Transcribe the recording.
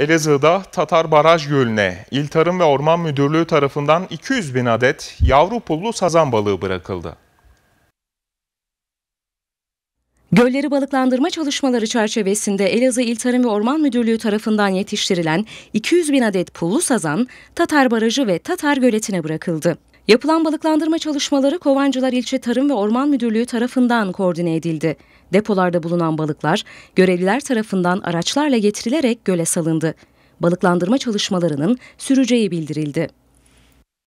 Elazığ'da Tatar Baraj Gölü'ne İl Tarım ve Orman Müdürlüğü tarafından 200 bin adet yavru pullu sazan balığı bırakıldı. Gölleri balıklandırma çalışmaları çerçevesinde Elazığ İl Tarım ve Orman Müdürlüğü tarafından yetiştirilen 200 bin adet pullu sazan Tatar Barajı ve Tatar Göleti'ne bırakıldı. Yapılan balıklandırma çalışmaları Kovancılar İlçe Tarım ve Orman Müdürlüğü tarafından koordine edildi. Depolarda bulunan balıklar görevliler tarafından araçlarla getirilerek göle salındı. Balıklandırma çalışmalarının süreceği bildirildi.